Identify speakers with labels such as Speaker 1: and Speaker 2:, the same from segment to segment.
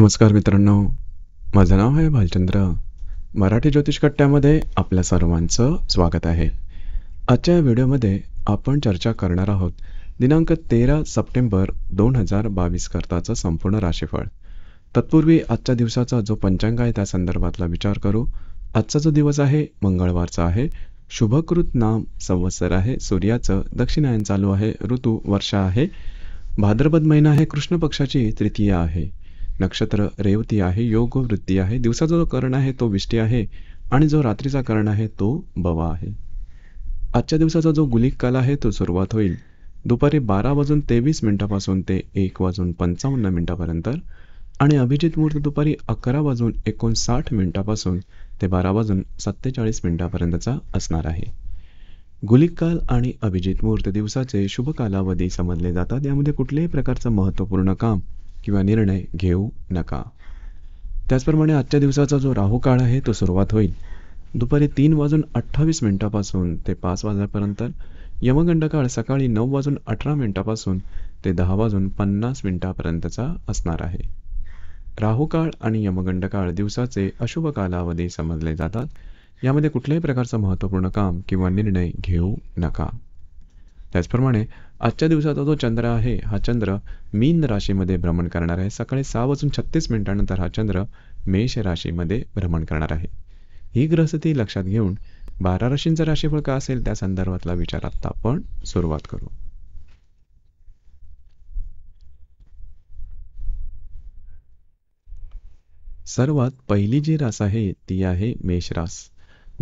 Speaker 1: नमस्कार मित्रांनो माझं नाव आहे भालचंद्र मराठी ज्योतिष कट्ट्यामध्ये आपल्या सर्वांचं स्वागत आहे आजच्या व्हिडिओमध्ये आपण चर्चा करणार आहोत दिनांक तेरा सप्टेंबर दोन हजार बावीस करताचं संपूर्ण राशीफळ तत्पूर्वी आजच्या दिवसाचा जो पंचांग आहे त्या संदर्भातला विचार करू आजचा जो दिवस आहे मंगळवारचा आहे शुभकृत नाम संवत्सर आहे सूर्याचं दक्षिणायन चालू आहे ऋतू वर्षा आहे भाद्रपद महिना आहे कृष्ण पक्षाची तृतीया आहे नक्षत्र रेवती आहे योग वृत्ती आहे दिवसाचा जो कर्ण आहे तो विष्टी आहे आणि जो रात्रीचा कर्ण आहे तो बवा आहे आजच्या दिवसाचा जो गुलिक काल आहे तो सुरुवात होईल दुपारी बारा वाजून तेवीस मिनिटापासून ते एक वाजून पंचावन्न मिनिटापर्यंत आणि अभिजित मुहूर्त दुपारी अकरा वाजून एकोणसाठ मिनिटापासून ते बारा वाजून सत्तेचाळीस मिनिटापर्यंतचा असणार आहे गुलिक काल आणि अभिजित मुहूर्त दिवसाचे शुभ कालावधी समजले जातात यामध्ये कुठल्याही प्रकारचं महत्त्वपूर्ण काम किंवा निर्णय घेऊ नका त्याचप्रमाणे आजच्या दिवसाचा जो राहू काळ आहे तो सुरुवात होईल दुपारी तीन वाजून अठ्ठावीस मिनिटापासून ते पाच वाजल्यापर्यंत यमगंड काळ सकाळी नऊ वाजून अठरा मिनिटापासून ते दहा वाजून पन्नास मिनिटापर्यंतचा असणार आहे राहू काळ आणि यमगंड काळ दिवसाचे अशुभ कालावधी समजले जातात यामध्ये कुठल्याही प्रकारचं महत्त्वपूर्ण काम किंवा निर्णय घेऊ नका त्याचप्रमाणे आजच्या दिवसाचा जो चंद्र आहे हा चंद्र मीन राशीमध्ये भ्रमण करणार आहे सकाळी सहा वाजून छत्तीस मिनिटानंतर हा चंद्र मेष राशीमध्ये भ्रमण करणार आहे ही ग्रहस्थिती लक्षात घेऊन बारा राशींचं राशीफळ का असेल त्या संदर्भातला विचार आता आपण सुरुवात करू सर्वात पहिली जी रास आहे ती आहे मेषरास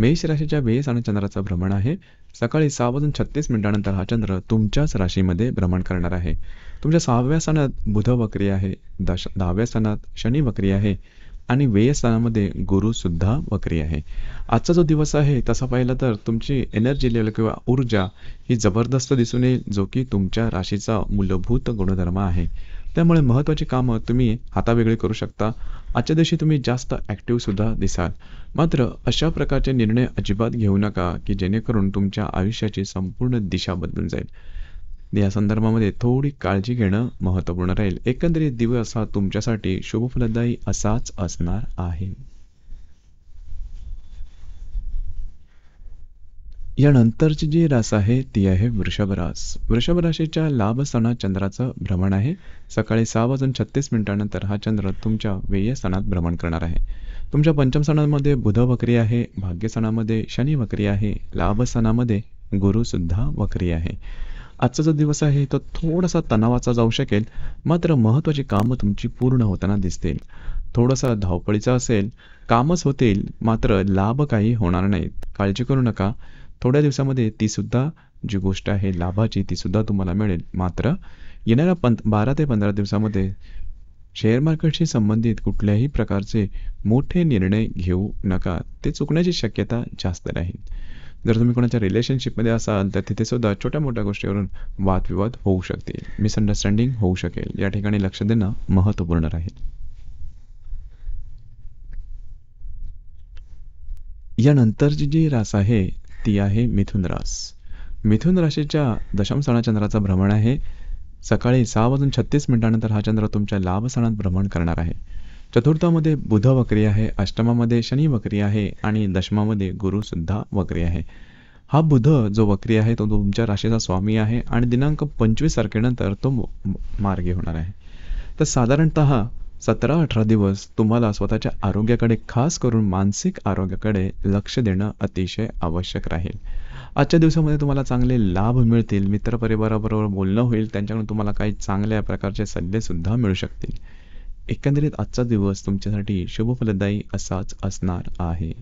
Speaker 1: मेष राशीच्या वेस आणि चंद्राचं भ्रमण आहे सकाळी सहा वाजून छत्तीस मिनिटानंतर हा चंद्र तुमच्याच राशीमध्ये भ्रमण करणार आहे तुमच्या सहाव्या स्थानात बुध वक्री आहे दश दहाव्या स्थानात शनी वक्री आहे आणि गुरु सुद्धा वक्री आहे आजचा जो दिवस आहे तसा पाहिला तर तुमची एनर्जी लेवल किंवा ऊर्जा ही जबरदस्त दिसून येईल जो की तुमच्या राशीचा मूलभूत गुणधर्म आहे त्यामुळे महत्त्वाची कामं तुम्ही हातावेगळी करू शकता आजच्या दिवशी तुम्ही जास्त सुद्धा दिसाल मात्र अशा प्रकारचे निर्णय अजिबात घेऊ नका की जेणेकरून तुमच्या आयुष्याची संपूर्ण दिशा बदलून जाईल या संदर्भामध्ये थोडी काळजी घेणं महत्त्वपूर्ण राहील एकंदरीत दिवस हा तुमच्यासाठी शुभफलदायी असाच असणार आहे यानंतरची जी रास आहे ती आहे वृषभ रास वृषभ राशीच्या लाभ सणात चंद्राचं भ्रमण आहे सकाळी सहा वाजून छत्तीस मिनिटानंतर हा चंद्र तुमच्या वेय सणात भ्रमण करणार आहे तुमच्या पंचम सणांमध्ये बुध वक्री आहे भाग्य सणामध्ये शनी वक्री आहे लाभ सणामध्ये गुरुसुद्धा वक्री आहे आजचा जो दिवस आहे तो थोडासा तणावाचा जाऊ शकेल मात्र महत्त्वाची कामं तुमची पूर्ण होताना दिसतील थोडासा धावपळीचा असेल कामच होतील मात्र लाभ काही होणार नाहीत काळजी करू नका थोड्या दिवसामध्ये ती सुद्धा जी गोष्ट आहे लाभाची ती सुद्धा तुम्हाला मिळेल मात्र येणाऱ्या पं बारा ते पंधरा दिवसामध्ये शेअर मार्केटशी संबंधित कुठल्याही प्रकारचे मोठे निर्णय घेऊ नका ते चुकण्याची शक्यता जास्त राहील जर तुम्ही कोणाच्या रिलेशनशिपमध्ये असाल तर तिथे सुद्धा छोट्या मोठ्या गोष्टीवरून वादविवाद होऊ शकतील मिसअंडरस्टँडिंग होऊ शकेल या ठिकाणी लक्ष देणं महत्त्वपूर्ण राहील यानंतरची जी रास आहे ती आहे मिथुन रास मिथुन राशीच्या दशम सणा चंद्राचा भ्रमण आहे सकाळी सहा वाजून छत्तीस मिनिटानंतर हा चंद्र तुमच्या लाभ सणात भ्रमण करणार आहे चतुर्थामध्ये बुध वक्री आहे अष्टमामध्ये शनी वक्री आहे आणि दशमामध्ये गुरुसुद्धा वक्री आहे हा बुध जो वक्री आहे तो तुमच्या राशीचा स्वामी आहे आणि दिनांक पंचवीस तारखेनंतर तो मार्गी होणार आहे तर साधारणत सतरा अठरा दिवस तुम्हाला स्वतःच्या आरोग्याकडे खास करून मानसिक आरोग्याकडे लक्ष देणं अतिशय आवश्यक राहील आजच्या दिवसामध्ये तुम्हाला चांगले लाभ मिळतील मित्रपरिवाराबरोबर बोलणं होईल त्यांच्याकडून तुम्हाला काही चांगल्या प्रकारचे सुद्धा मिळू शकतील एकंदरीत आजचा दिवस तुमच्यासाठी शुभफलदायी असाच असणार आहे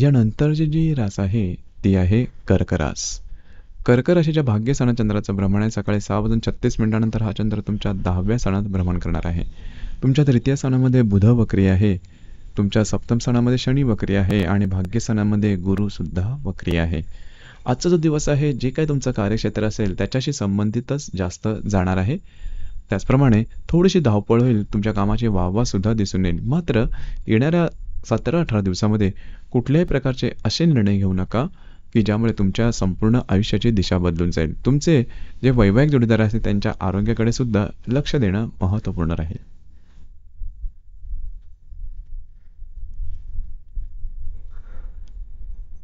Speaker 1: यानंतरची जी रास आहे ती आहे कर्करास कर्क राशीच्या भाग्य चंद्राचं भ्रमण आहे सकाळी सहा वाजून छत्तीस मिनिटानंतर हा चंद्र तुमच्या दहाव्या सणात भ्रमण करणार आहे तुमच्या तृतीय सणामध्ये बुध वक्री आहे तुमच्या सप्तम सणामध्ये शनी वक्री आहे आणि भाग्य गुरु गुरुसुद्धा वक्री आहे आजचा जो दिवस आहे जे काही तुमचं कार्यक्षेत्र असेल त्याच्याशी संबंधितच जास्त जाणार आहे त्याचप्रमाणे थोडीशी धावपळ होईल तुमच्या कामाची सुद्धा दिसून येईल मात्र येणाऱ्या सतरा अठरा दिवसामध्ये कुठल्याही प्रकारचे असे निर्णय घेऊ नका की ज्यामुळे तुमच्या संपूर्ण आयुष्याची दिशा बदलून जाईल तुमचे जे वैवाहिक जोडीदार असतील त्यांच्या आरोग्याकडे सुद्धा लक्ष देणं महत्वपूर्ण राहील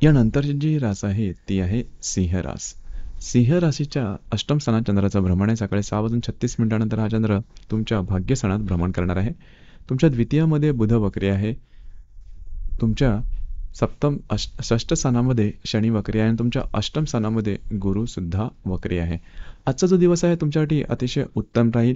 Speaker 1: यानंतरची जी रास आहे ती आहे सिंह रास सिंह राशीच्या अष्टम स्थानात चंद्राचा भ्रमण आहे सकाळी सहा वाजून छत्तीस मिनिटानंतर हा चंद्र तुमच्या भाग्य सणात भ्रमण करणार आहे तुमच्या द्वितीयामध्ये बुध वक्री आहे तुमच्या सप्तम अष्ट षष्ट सणामध्ये शनी वक्री आहे आणि तुमच्या अष्टम सणामध्ये गुरुसुद्धा वक्री आहे आजचा जो दिवस आहे तुमच्यासाठी अतिशय उत्तम राहील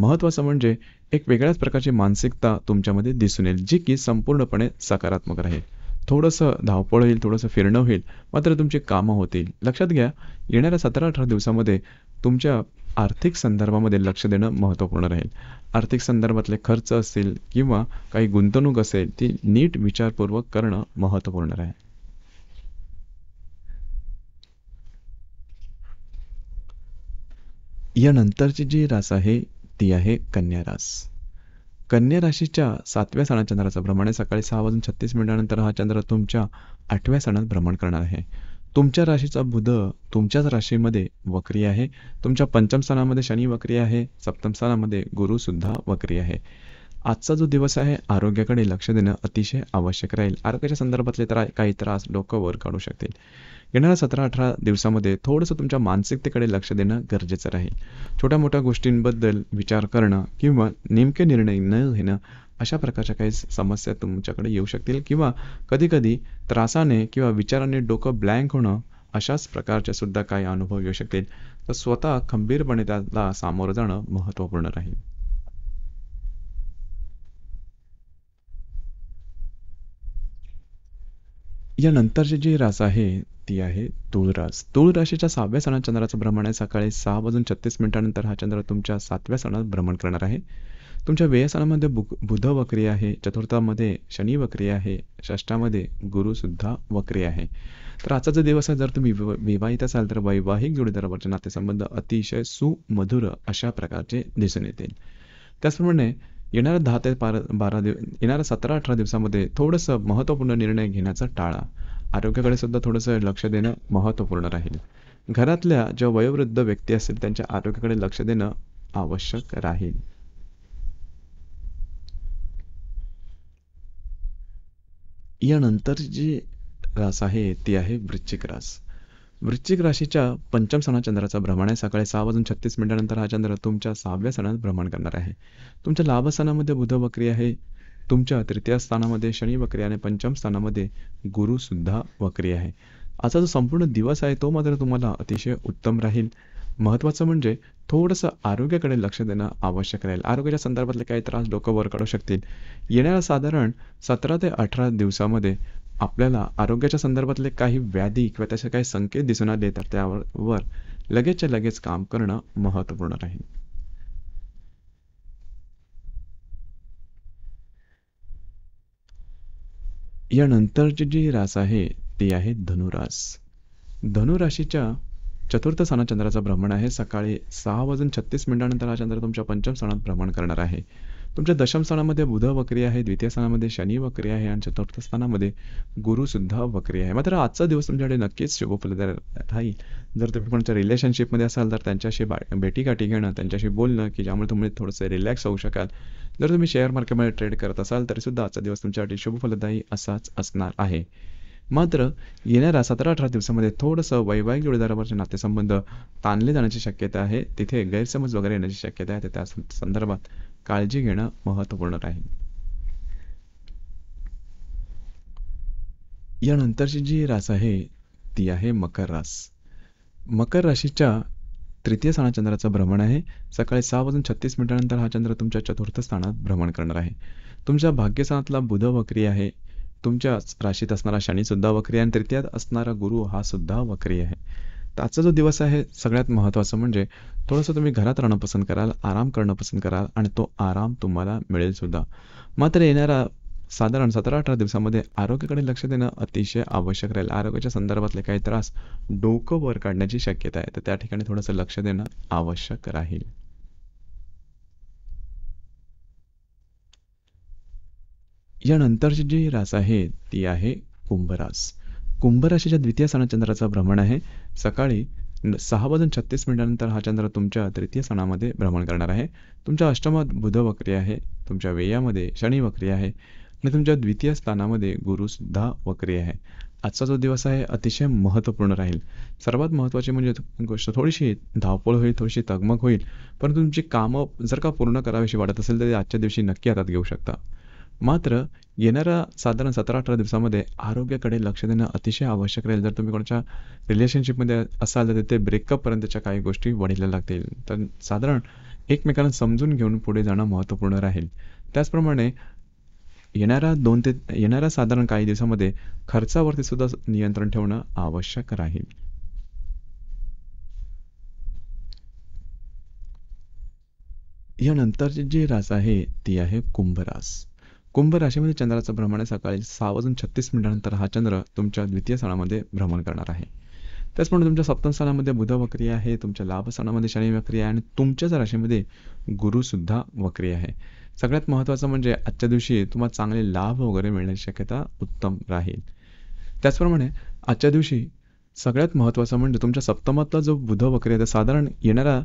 Speaker 1: महत्त्वाचं म्हणजे एक वेगळ्याच प्रकारची मानसिकता तुमच्यामध्ये दिसून येईल जी की संपूर्णपणे सकारात्मक राहील थोडंसं धावपळ होईल थोडंसं फिरणं होईल मात्र तुमची कामं होतील लक्षात घ्या येणाऱ्या सतरा अठरा दिवसामध्ये तुमच्या आर्थिक संदर्भामध्ये लक्ष देणं महत्त्वपूर्ण राहील आर्थिक संदर्भातले खर्च असतील किंवा काही गुंतवणूक असेल ती नीट विचारपूर्वक करणं महत्त्वपूर्ण राहील यानंतरची जी रास आहे ती आहे कन्या रास कन्या राशीच्या सातव्या सणात चंद्राचं भ्रमण आहे सकाळी सहा वाजून छत्तीस मिनिटानंतर हा चंद्र तुमच्या आठव्या सणात भ्रमण करणार आहे तुमच्या राशीचा बुध तुमच्याच राशीमध्ये वक्री आहे तुमच्या पंचम स्थानामध्ये शनी वक्री आहे सप्तम स्थानामध्ये गुरु सुद्धा वक्री आहे आजचा जो दिवस आहे आरोग्याकडे लक्ष देणं अतिशय आवश्यक राहील आरोग्याच्या संदर्भातले तर काही त्रास डोकं वर काढू शकतील येणाऱ्या सतरा अठरा दिवसामध्ये थोडंसं तुमच्या मानसिकतेकडे लक्ष देणं गरजेचं राहील छोट्या मोठ्या गोष्टींबद्दल विचार करणं किंवा नेमके निर्णय न घेणं अशा प्रकारच्या काही समस्या तुमच्याकडे येऊ शकतील किंवा कधीकधी त्रासाने किंवा विचाराने डोकं ब्लँक होणं अशाच प्रकारचे सुद्धा काही अनुभव येऊ शकतील तर स्वतः खंबीरपणे त्याला सामोरं जाणं महत्त्वपूर्ण राहील नंतरची जी रास आहे ती आहे तुळरास तुळ राशीच्या सहाव्या सणात चंद्राचं भ्रमण आहे सकाळी सहा वाजून छत्तीस मिनिटानंतर हा चंद्र तुमच्या सातव्या सणात भ्रमण करणार आहे तुमच्या व्ययस्थानामध्ये बु बुध वक्री आहे चतुर्थामध्ये शनी वक्री आहे गुरु सुद्धा वक्री आहे तर आजचा दिवस आहे जर तुम्ही विवाहित असाल तर वैवाहिक जोडीदारावरचे नातेसंबंध अतिशय सुमधुर अशा प्रकारचे दिसून येतील त्याचप्रमाणे येणाऱ्या दहा ते बारा दिवस येणाऱ्या सतरा अठरा दिवसामध्ये थोडंसं महत्त्वपूर्ण निर्णय घेण्याचा टाळा आरोग्याकडे सुद्धा थोडंसं लक्ष देणं महत्त्वपूर्ण राहील घरातल्या ज्या वयोवृद्ध व्यक्ती असतील त्यांच्या आरोग्याकडे लक्ष देणं आवश्यक राहील यानंतर जी रास आहे ती आहे वृश्चिक रास वृश्चिक राशीच्या पंचम सणा चंद्राचा भ्रमण आहे सकाळी सहा वाजून छत्तीस मिनिटानंतर हा चंद्र तुमच्या सहाव्या सणात भ्रमण करणार आहे तुमच्या लाभ स्थानामध्ये बुध वक्री आहे तुमच्या तृतीय स्थानामध्ये शनी वक्री आणि पंचम स्थानामध्ये गुरुसुद्धा वक्री आहे आजचा जो संपूर्ण दिवस आहे तो मात्र तुम्हाला अतिशय उत्तम राहील महत्वाचं म्हणजे थोडंसं आरोग्याकडे लक्ष देणं आवश्यक राहील आरोग्याच्या संदर्भातले काही त्रास डोकं वर काढू शकतील येणाऱ्या साधारण सतरा ते अठरा दिवसामध्ये आपल्याला आरोग्याच्या संदर्भातले काही व्याधी किंवा त्याचे काही संकेत दिसून आले तर त्यावर लगेचच्या लगेच काम करणं महत्वपूर्ण राहील यानंतरची जी रास आहे ती आहे धनुरास धनुराशीच्या चतुर्थ स्थानात चंद्राचा भ्रमण आहे सकाळी सहा वाजून छत्तीस मिनिटानंतर हा चंद्र तुमच्या पंचम स्थानात भ्रमण करणार आहे तुमच्या दशम स्थानामध्ये बुध वक्री आहे द्वितीय स्थानामध्ये शनी वक्री आहे आणि चतुर्थ स्थानामध्ये गुरुसुद्धा वक्री आहे मात्र आजचा दिवस तुमच्याकडे नक्कीच शुभफलदार राहील जर तुम्ही कोणाच्या रिलेशनशिपमध्ये असाल तर त्यांच्याशी बा भेटीगाठी घेणं त्यांच्याशी बोलणं की ज्यामुळे तुम्ही थोडंसं रिलॅक्स होऊ शकाल जर तुम्ही शेअर मार्केटमध्ये ट्रेड करत असाल तरीसुद्धा आजचा दिवस तुमच्यासाठी शुभफलदायी असाच असणार आहे मात्र येणाऱ्या सतरा अठरा दिवसामध्ये थोडस वैवाहिक जोडीदारावरचे नातेसंबंध ताणले जाण्याची शक्यता आहे तिथे गैरसमज वगैरे येण्याची शक्यता आहे तर त्या संदर्भात काळजी घेणं महत्वपूर्ण आहे यानंतरची जी रास आहे ती आहे मकर रास मकर राशीच्या तृतीय स्थानात चंद्राचं भ्रमण आहे सकाळी सहा वाजून छत्तीस मिनिटानंतर हा चंद्र तुमच्या चतुर्थ स्थानात भ्रमण करणार आहे तुमच्या भाग्यस्थानातला बुध वक्री आहे तुमच्याच राशीत असणारा सुद्धा वक्री आणि तृतीयात असणारा गुरु हा सुद्धा वक्री आहे तर आजचा जो दिवस आहे सगळ्यात महत्त्वाचं म्हणजे थोडंसं तुम्ही घरात राहणं पसंत कराल आराम करणं पसंत कराल आणि तो आराम तुम्हाला मिळेल सुद्धा मात्र येणारा साधारण सतरा अठरा दिवसामध्ये आरोग्याकडे लक्ष देणं अतिशय आवश्यक राहील आरोग्याच्या संदर्भातले काही त्रास डोकं वर काढण्याची शक्यता आहे तर त्या ठिकाणी थोडंसं लक्ष देणं आवश्यक राहील नंतरची जी रास आहे ती आहे कुंभरास कुंभराशीच्या द्वितीय सणात चंद्राचा भ्रमण आहे सकाळी सहा वाजून छत्तीस मिनिटानंतर हा चंद्र तुमच्या तृतीय सणामध्ये भ्रमण करणार आहे तुमच्या अष्टमात बुध वक्री आहे तुमच्या वेयामध्ये शनी वक्री आहे आणि तुमच्या द्वितीय स्थानामध्ये गुरुसुद्धा वक्री आहे आजचा जो दिवस आहे अतिशय महत्त्वपूर्ण राहील सर्वात महत्वाची म्हणजे गोष्ट थोडीशी धावपळ होईल थोडीशी तगमग होईल परंतु तुमची कामं जर का पूर्ण करावीशी वाटत असेल तर आजच्या दिवशी नक्की हातात घेऊ शकता मात्र येणाऱ्या साधारण सतरा अठरा दिवसामध्ये आरोग्याकडे लक्ष देणं अतिशय आवश्यक राहील जर तुम्ही कोणाच्या रिलेशनशिपमध्ये असाल तर ब्रेकअप ब्रेकअपपर्यंतच्या काही गोष्टी वाढीला लागतील तर साधारण एकमेकांना समजून घेऊन पुढे जाणं महत्त्वपूर्ण राहील त्याचप्रमाणे येणाऱ्या दोन ते येणाऱ्या साधारण काही दिवसामध्ये खर्चावरती सुद्धा नियंत्रण ठेवणं आवश्यक राहील यानंतरची जी रास आहे ती आहे कुंभरास कुंभ राशीमध्ये चंद्राचं भ्रमण सकाळी सहा वाजून छत्तीस मिनिटानंतर हा चंद्र तुमच्या द्वितीय स्थानामध्ये भ्रमण करणार आहे त्याचप्रमाणे म्हणजे तुमच्या सप्तम स्थानामध्ये बुध वक्री आहे तुमच्या लाभ स्थानामध्ये शनि वक्री आहे आणि तुमच्याच राशीमध्ये गुरुसुद्धा वक्री आहे सगळ्यात महत्त्वाचं म्हणजे आजच्या दिवशी तुम्हाला चांगले लाभ वगैरे मिळण्याची शक्यता उत्तम राहील त्याचप्रमाणे आजच्या दिवशी सगळ्यात महत्त्वाचं म्हणजे तुमच्या सप्तमातला जो बुध वक्री आहे तर साधारण येणारा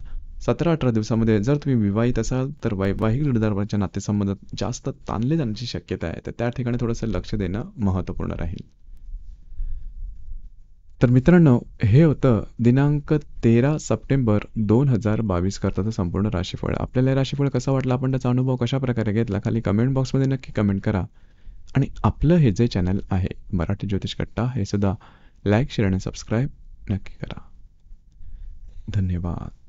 Speaker 1: सतरा अठरा दिवसामध्ये जर तुम्ही विवाहित असाल तर वैवाहिक जोडीदाराच्या नातेसंबंधात जास्त ताणले जाण्याची शक्यता आहे तर त्या ठिकाणी थोडंसं लक्ष देणं महत्त्वपूर्ण राहील तर मित्रांनो हे होतं दिनांक तेरा सप्टेंबर दोन हजार बावीस करताचं संपूर्ण राशीफळ आपल्याला राशीफळ कसा वाटला आपण त्याचा अनुभव कशा प्रकारे घेतला खाली कमेंट बॉक्समध्ये नक्की कमेंट करा आणि आपलं हे जे चॅनल आहे मराठी ज्योतिष कट्टा हे सुद्धा लाईक शेअर आणि सबस्क्राईब नक्की करा धन्यवाद